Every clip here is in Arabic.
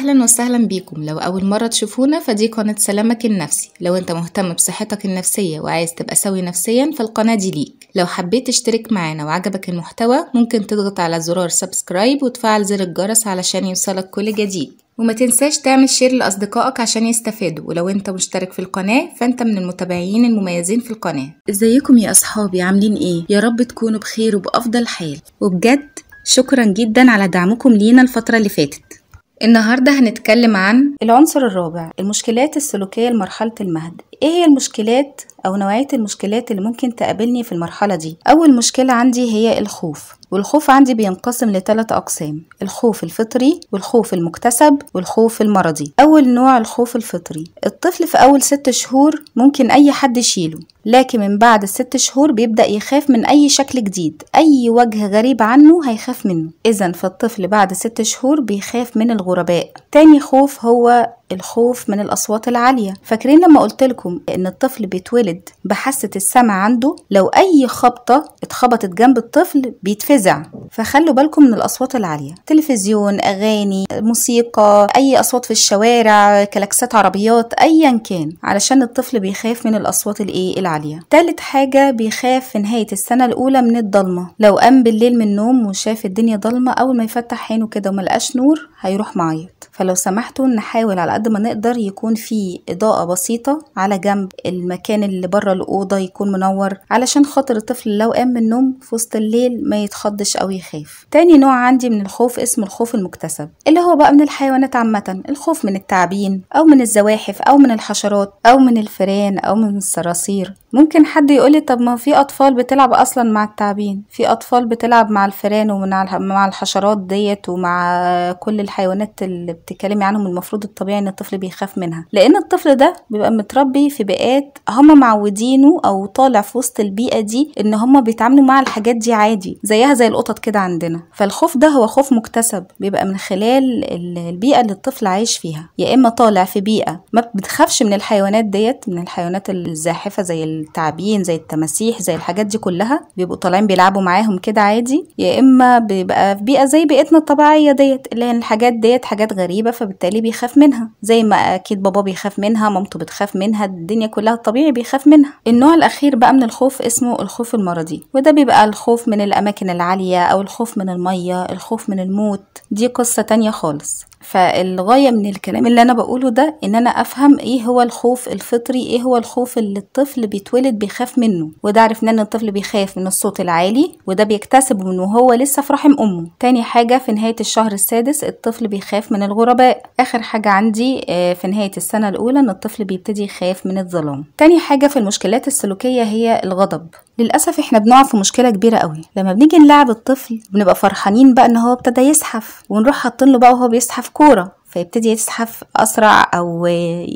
أهلا وسهلا بيكم لو أول مرة تشوفونا فدي قناة سلامك النفسي لو أنت مهتم بصحتك النفسية وعايز تبقى سوي نفسيا فالقناة دي ليك لو حبيت تشترك معانا وعجبك المحتوى ممكن تضغط على زرار سبسكرايب وتفعل زر الجرس علشان يوصلك كل جديد وما تنساش تعمل شير لأصدقائك عشان يستفادوا ولو انت مشترك في القناة فانت من المتابعين المميزين في القناة ازيكم يا أصحابي عاملين ايه؟ يا رب تكونوا بخير وبأفضل حال وبجد شكرا جدا على دعمكم لينا الفترة اللي فاتت النهاردة هنتكلم عن العنصر الرابع المشكلات السلوكية لمرحلة المهد ايه هي المشكلات او نوعية المشكلات اللي ممكن تقابلني في المرحلة دي اول مشكلة عندي هي الخوف والخوف عندي بينقسم لثلاث أقسام الخوف الفطري والخوف المكتسب والخوف المرضي أول نوع الخوف الفطري الطفل في أول ست شهور ممكن أي حد يشيله لكن من بعد الست شهور بيبدأ يخاف من أي شكل جديد أي وجه غريب عنه هيخاف منه إذا فالطفل بعد ست شهور بيخاف من الغرباء تاني خوف هو الخوف من الأصوات العالية فاكرين لما قلت لكم إن الطفل بيتولد بحاسة السمع عنده لو أي خبطة اتخبطت جنب الطفل بيتفزع فخلوا بالكم من الاصوات العاليه تلفزيون اغاني موسيقى اي اصوات في الشوارع كلاكسات عربيات ايا كان علشان الطفل بيخاف من الاصوات الايه العاليه تالت حاجه بيخاف في نهايه السنه الاولى من الضلمه لو قام بالليل من النوم وشاف الدنيا ضلمه اول ما يفتح عينه كده وملقاش نور هيروح معيط فلو سمحتوا نحاول على قد ما نقدر يكون في اضاءه بسيطه على جنب المكان اللي بره الاوضه يكون منور علشان خاطر الطفل لو قام من النوم في وسط الليل ما يتخضش او بيخاف تاني نوع عندي من الخوف اسمه الخوف المكتسب اللي هو بقى من الحيوانات عامة الخوف من التعبين أو من الزواحف أو من الحشرات أو من الفئران أو من الصراصير ممكن حد يقولي طب ما في اطفال بتلعب اصلا مع التعابين في اطفال بتلعب مع الفئران ومع الحشرات ديت ومع كل الحيوانات اللي بتتكلمي عنهم المفروض الطبيعي ان الطفل بيخاف منها لان الطفل ده بيبقى متربي في بيئات هما معودينه او طالع في وسط البيئه دي ان هما بيتعاملوا مع الحاجات دي عادي زيها زي القطط كده عندنا فالخوف ده هو خوف مكتسب بيبقى من خلال البيئه اللي الطفل عايش فيها يا اما طالع في بيئه ما بتخافش من الحيوانات ديت من الحيوانات الزاحفه زي التعبين زي التماسيح زي الحاجات دي كلها بيبقوا طالعين بيلعبوا معاهم كده عادي يا اما بيبقى في بيئه زي بيئتنا الطبيعيه ديت اللي هي الحاجات ديت حاجات غريبه فبالتالي بيخاف منها زي ما اكيد بابا بيخاف منها مامته بتخاف منها الدنيا كلها الطبيعي بيخاف منها النوع الاخير بقى من الخوف اسمه الخوف المرضي وده بيبقى الخوف من الاماكن العاليه او الخوف من الميه الخوف من الموت دي قصه تانية خالص فالغاية من الكلام اللي أنا بقوله ده إن أنا أفهم إيه هو الخوف الفطري إيه هو الخوف اللي الطفل بيتولد بيتولد بيخاف منه وده عرفنا ان الطفل بيخاف من الصوت العالي وده بيكتسبه من وهو لسه في رحم امه تاني حاجه في نهايه الشهر السادس الطفل بيخاف من الغرباء اخر حاجه عندي آه، في نهايه السنه الاولى ان الطفل بيبتدي يخاف من الظلام تاني حاجه في المشكلات السلوكيه هي الغضب للاسف احنا بنقع في مشكله كبيره قوي لما بنيجي نلعب الطفل بنبقى فرحانين بقى ان هو ابتدى يزحف ونروح حاطين له بقى وهو بيزحف كوره فيبتدي يزحف اسرع او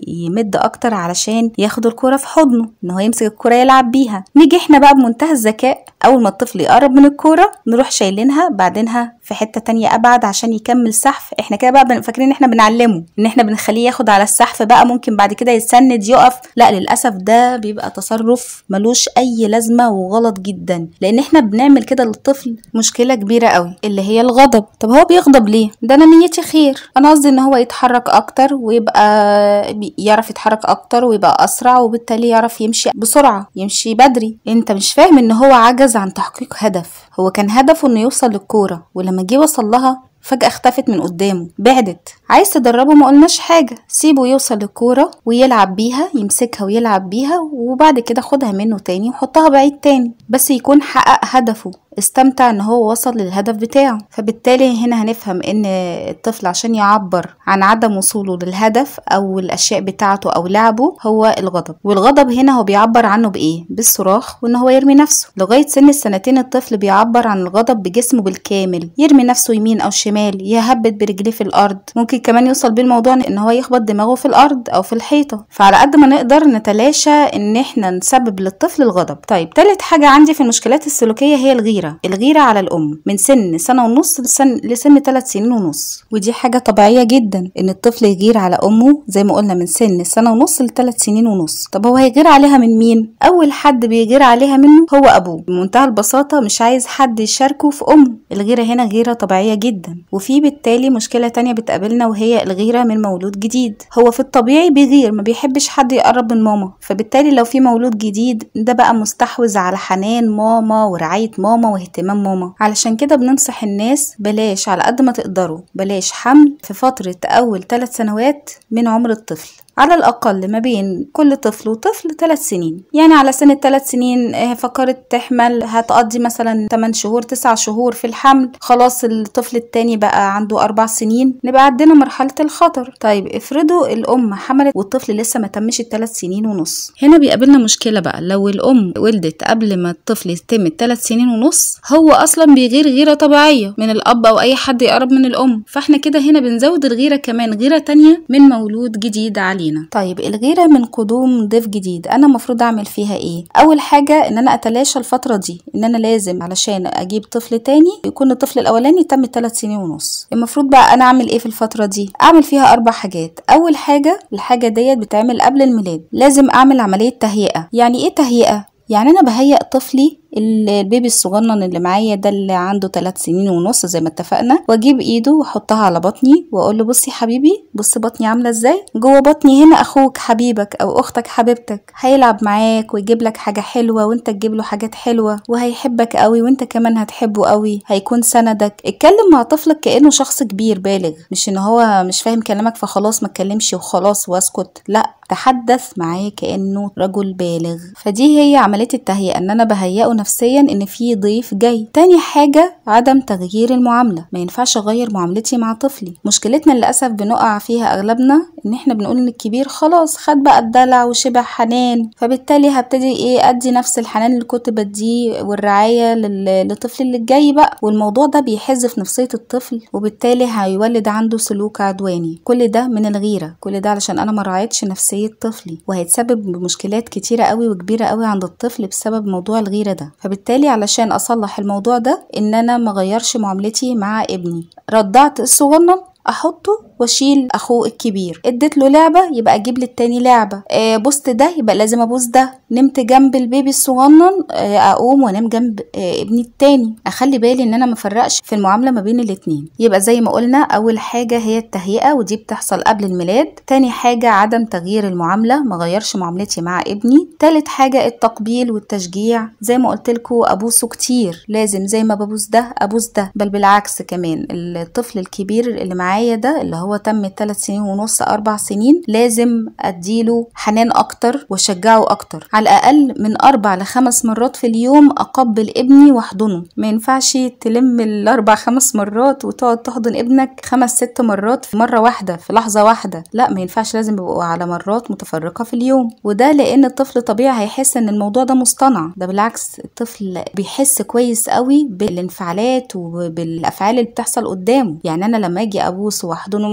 يمد اكتر علشان ياخد الكرة في حضنه ان هو يمسك الكرة يلعب بيها نيجي احنا بقى بمنتهى الذكاء اول ما الطفل يقرب من الكرة نروح شايلينها بعدينها في حته تانية ابعد عشان يكمل سحف احنا كده بقى فاكرين ان احنا بنعلمه ان احنا بنخليه ياخد على السحف بقى ممكن بعد كده يتسند يقف لا للاسف ده بيبقى تصرف ملوش اي لازمه وغلط جدا لان احنا بنعمل كده للطفل مشكله كبيره قوي اللي هي الغضب طب هو بيغضب ليه ده انا نيتي خير انا قصدي ان هو يتحرك اكتر ويبقى يعرف يتحرك اكتر ويبقى اسرع وبالتالي يعرف يمشي بسرعه يمشي بدري انت مش فاهم ان هو عجز عن تحقيق هدف هو كان هدفه انه يوصل للكوره ولما لما جه وصل لها فجأة اختفت من قدامه بعدت عايز تدربه ما قلناش حاجة سيبه يوصل للكورة ويلعب بيها يمسكها ويلعب بيها وبعد كده خدها منه تاني وحطها بعيد تاني بس يكون حقق هدفه استمتع ان هو وصل للهدف بتاعه فبالتالي هنا هنفهم ان الطفل عشان يعبر عن عدم وصوله للهدف او الاشياء بتاعته او لعبه هو الغضب والغضب هنا هو بيعبر عنه بايه بالصراخ وان هو يرمي نفسه لغايه سن السنتين الطفل بيعبر عن الغضب بجسمه بالكامل يرمي نفسه يمين او شمال يهبط برجليه في الارض ممكن ممكن كمان يوصل بيه الموضوع ان هو يخبط دماغه في الارض او في الحيطه فعلى قد ما نقدر نتلاشى ان احنا نسبب للطفل الغضب طيب تالت حاجه عندي في المشكلات السلوكيه هي الغيره الغيره على الام من سن سنه ونص لسن لسن 3 سنين ونص ودي حاجه طبيعيه جدا ان الطفل يغير على امه زي ما قلنا من سن سنه ونص لتلات سنين ونص طب هو هيغير عليها من مين اول حد بيغير عليها منه هو ابوه بمنتهى البساطه مش عايز حد يشاركه في امه الغيره هنا غيره طبيعيه جدا وفي بالتالي مشكله تانية بتقابلنا وهي الغيرة من مولود جديد هو في الطبيعي بيغير ما بيحبش حد يقرب من ماما فبالتالي لو في مولود جديد ده بقى مستحوذ على حنان ماما ورعاية ماما واهتمام ماما علشان كده بننصح الناس بلاش على قد ما تقدروا بلاش حمل في فترة أول ثلاث سنوات من عمر الطفل على الأقل ما بين كل طفل وطفل ثلاث سنين يعني على سن الثلاث سنين آه، فكرت تحمل هتقضي مثلا 8 شهور 9 شهور في الحمل خلاص الطفل التاني بقى عنده أربع سنين نبقى عندنا مرحلة الخطر طيب افرضوا الأم حملت والطفل لسه ما تمش الثلاث سنين ونص هنا بيقابلنا مشكلة بقى لو الأم ولدت قبل ما الطفل يتم الثلاث سنين ونص هو أصلا بيغير غيرة طبيعية من الأب أو أي حد يقرب من الأم فاحنا كده هنا بنزود الغيرة كمان غيرة تانية من مولود جديد عليه علينا طيب الغيرة من قدوم ضيف جديد انا المفروض اعمل فيها ايه اول حاجة ان انا اتلاشى الفترة دي ان انا لازم علشان اجيب طفل تاني يكون الطفل الاولاني تم ثلاث سنين ونص المفروض بقى انا اعمل ايه في الفترة دي اعمل فيها اربع حاجات اول حاجة الحاجة ديت بتعمل قبل الميلاد لازم اعمل عملية تهيئة يعني ايه تهيئة يعني انا بهيئ طفلي البيبي الصغنن اللي معايا ده اللي عنده ثلاث سنين ونص زي ما اتفقنا واجيب ايده واحطها على بطني واقول له بصي حبيبي بصي بطني عامله ازاي جوه بطني هنا اخوك حبيبك او اختك حبيبتك هيلعب معاك ويجيب لك حاجه حلوه وانت تجيب له حاجات حلوه وهيحبك قوي وانت كمان هتحبه قوي هيكون سندك اتكلم مع طفلك كانه شخص كبير بالغ مش ان هو مش فاهم كلامك فخلاص ما اتكلمش وخلاص واسكت لا تحدث معاه كانه رجل بالغ فدي هي عمليه التهيئه ان انا بهيئه نفسيا ان في ضيف جاي تاني حاجه عدم تغيير المعامله ما ينفعش اغير معاملتي مع طفلي مشكلتنا للاسف بنقع فيها اغلبنا ان احنا بنقول ان الكبير خلاص خد بقى الدلع وشبع حنان فبالتالي هبتدي ايه ادي نفس الحنان اللي كنت بديه والرعايه للطفل اللي جاي بقى والموضوع ده بيحز في نفسيه الطفل وبالتالي هيولد عنده سلوك عدواني كل ده من الغيره كل ده علشان انا ما نفسيه طفلي وهيتسبب بمشكلات كتيره قوي وكبيره قوي عند الطفل بسبب موضوع الغيره ده فبالتالي علشان اصلح الموضوع ده ان انا مغيرش معاملتي مع ابني رضعت الصغنن احطه واشيل اخوه الكبير اديت له لعبه يبقى اجيب للتاني لعبه آه بوست ده يبقى لازم ابوس ده نمت جنب البيبي الصغنن آه اقوم وانام جنب آه ابني التاني اخلي بالي ان انا مفرقش في المعامله ما بين الاتنين يبقى زي ما قلنا اول حاجه هي التهيئه ودي بتحصل قبل الميلاد تاني حاجه عدم تغيير المعامله ما غيرش معاملتي مع ابني تالت حاجه التقبيل والتشجيع زي ما قلت لكم ابوسه كتير لازم زي ما ببوس ده ابوس ده بل بالعكس كمان الطفل الكبير اللي معاه معايا ده اللي هو تم ثلاث سنين ونص أربع سنين لازم أديله حنان أكتر وأشجعه أكتر على الأقل من أربع لخمس مرات في اليوم أقبل ابني وأحضنه ما ينفعش تلم الأربع خمس مرات وتقعد تحضن ابنك خمس ست مرات في مرة واحدة في لحظة واحدة لا ما ينفعش لازم يبقوا على مرات متفرقة في اليوم وده لأن الطفل طبيعي هيحس إن الموضوع ده مصطنع ده بالعكس الطفل بيحس كويس قوي بالانفعالات وبالأفعال اللي بتحصل قدامه يعني أنا لما أجي ابو وابوسه واحضنه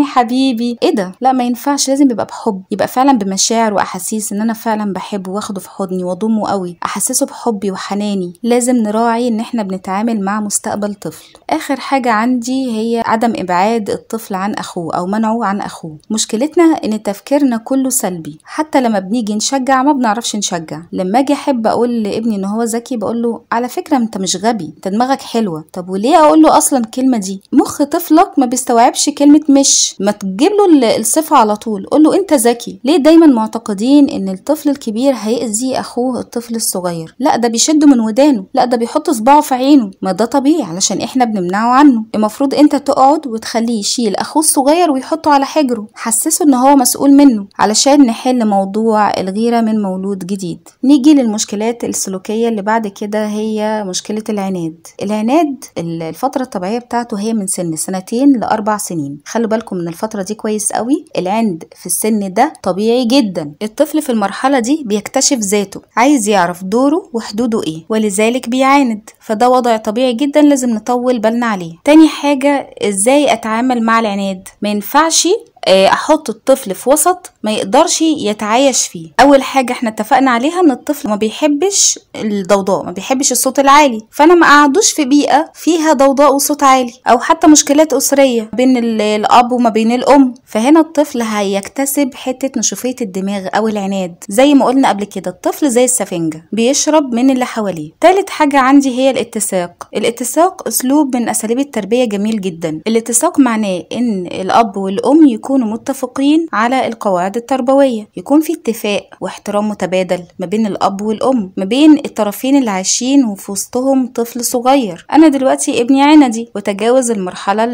يا حبيبي ايه ده لا ما ينفعش لازم يبقى بحب يبقى فعلا بمشاعر واحاسيس ان انا فعلا بحبه واخده في حضني واضمه قوي احسسه بحبي وحناني لازم نراعي ان احنا بنتعامل مع مستقبل طفل اخر حاجه عندي هي عدم ابعاد الطفل عن اخوه او منعه عن اخوه مشكلتنا ان تفكيرنا كله سلبي حتى لما بنيجي نشجع ما بنعرفش نشجع لما اجي احب اقول لابني ان هو ذكي بقول له على فكره انت مش غبي انت دماغك حلوه طب وليه اقول له اصلا الكلمه دي مخ طفلك ما بيست يستوعبش كلمه مش ما تجيب له الصفه على طول قول له انت ذكي ليه دايما معتقدين ان الطفل الكبير هيأذي اخوه الطفل الصغير لا ده بيشده من ودانه لا ده بيحط صباعه في عينه ما ده طبيعي علشان احنا بنمنعه عنه المفروض انت تقعد وتخليه يشيل اخوه الصغير ويحطه على حجره حسسه ان هو مسؤول منه علشان نحل موضوع الغيره من مولود جديد نيجي للمشكلات السلوكيه اللي بعد كده هي مشكله العناد العناد الفتره الطبيعيه بتاعته هي من سن سنتين لاربع أربع سنين خلوا بالكم من الفترة دي كويس قوي العند في السن ده طبيعي جدا الطفل في المرحلة دي بيكتشف ذاته عايز يعرف دوره وحدوده إيه ولذلك بيعاند فده وضع طبيعي جدا لازم نطول بالنا عليه تاني حاجة إزاي أتعامل مع العناد ما ينفعش آه، احط الطفل في وسط ما يقدرش يتعايش فيه اول حاجه احنا اتفقنا عليها ان الطفل ما بيحبش الضوضاء ما بيحبش الصوت العالي فانا ما اقعدوش في بيئه فيها ضوضاء وصوت عالي او حتى مشكلات اسريه بين الاب وما بين الام فهنا الطفل هيكتسب حته نشوفيه الدماغ او العناد زي ما قلنا قبل كده الطفل زي السفنجه بيشرب من اللي حواليه تالت حاجه عندي هي الاتساق الاتساق اسلوب من اساليب التربيه جميل جدا الاتساق معناه ان الاب والام يكون يكونوا متفقين على القواعد التربوية يكون في اتفاق واحترام متبادل ما بين الأب والأم ما بين الطرفين اللي عايشين وفي وسطهم طفل صغير أنا دلوقتي ابني عندي وتجاوز المرحلة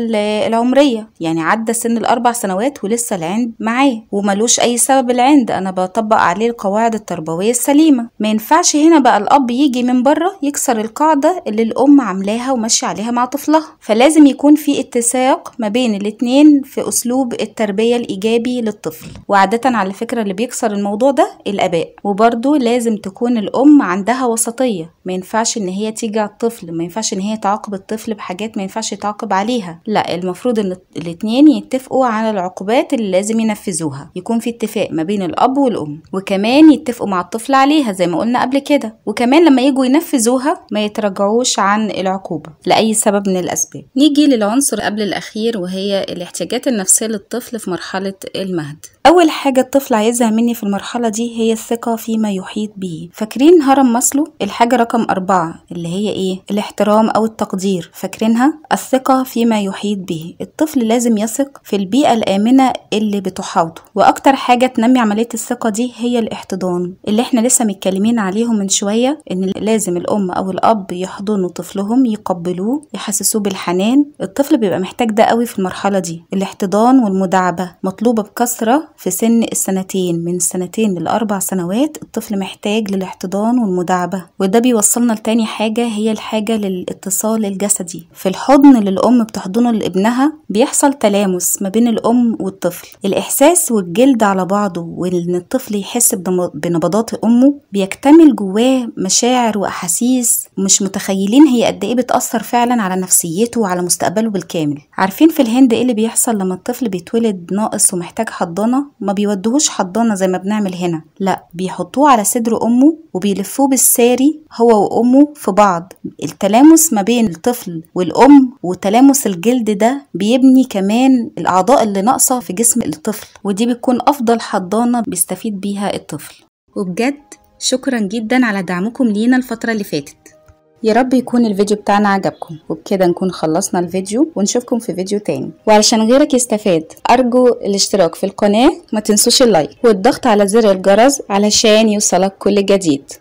العمرية يعني عدى سن الأربع سنوات ولسه العند معاه وملوش أي سبب العند أنا بطبق عليه القواعد التربوية السليمة ما ينفعش هنا بقى الأب يجي من بره يكسر القاعدة اللي الأم عاملاها وماشية عليها مع طفلها فلازم يكون في اتساق ما بين الاتنين في أسلوب التربية التربية الإيجابي للطفل وعادة على فكرة اللي بيكسر الموضوع ده الآباء وبرضو لازم تكون الأم عندها وسطية ما ينفعش إن هي تيجي على الطفل ما ينفعش إن هي تعاقب الطفل بحاجات ما ينفعش يتعاقب عليها لا المفروض إن الاتنين يتفقوا على العقوبات اللي لازم ينفذوها يكون في اتفاق ما بين الأب والأم وكمان يتفقوا مع الطفل عليها زي ما قلنا قبل كده وكمان لما يجوا ينفذوها ما يتراجعوش عن العقوبة لأي سبب من الأسباب نيجي للعنصر قبل الأخير وهي الاحتياجات النفسية للطفل الطفل في مرحلة المهد أول حاجة الطفل عايزها مني في المرحلة دي هي الثقة فيما يحيط به فاكرين هرم مسلو الحاجة رقم أربعة اللي هي إيه؟ الاحترام أو التقدير فاكرينها؟ الثقة فيما يحيط به الطفل لازم يثق في البيئة الآمنة اللي بتحاوطه وأكتر حاجة تنمي عملية الثقة دي هي الاحتضان اللي احنا لسه متكلمين عليهم من شوية إن لازم الأم أو الأب يحضنوا طفلهم يقبلوه يحسسوه بالحنان الطفل بيبقى محتاج ده قوي في المرحلة دي الاحتضان والمداعمة الكعبة مطلوبة بكثرة في سن السنتين من السنتين للأربع سنوات الطفل محتاج للاحتضان والمداعبة وده بيوصلنا لتاني حاجة هي الحاجة للاتصال الجسدي في الحضن اللي الأم بتحضنه لابنها بيحصل تلامس ما بين الأم والطفل الإحساس والجلد على بعضه وإن الطفل يحس بنبضات أمه بيكتمل جواه مشاعر وأحاسيس مش متخيلين هي قد إيه بتأثر فعلا على نفسيته وعلى مستقبله بالكامل عارفين في الهند إيه اللي بيحصل لما الطفل بيتولد الولد ناقص ومحتاج حضانه ما بيودهوش حضانه زي ما بنعمل هنا لا بيحطوه على صدر امه وبيلفوه بالساري هو وامه في بعض التلامس ما بين الطفل والام وتلامس الجلد ده بيبني كمان الاعضاء اللي ناقصه في جسم الطفل ودي بتكون افضل حضانه بيستفيد بيها الطفل وبجد شكرا جدا على دعمكم لينا الفتره اللي فاتت يا رب يكون الفيديو بتاعنا عجبكم وبكده نكون خلصنا الفيديو ونشوفكم في فيديو تاني وعلشان غيرك يستفاد أرجو الاشتراك في القناة ما تنسوش اللايك والضغط على زر الجرس علشان يوصلك كل جديد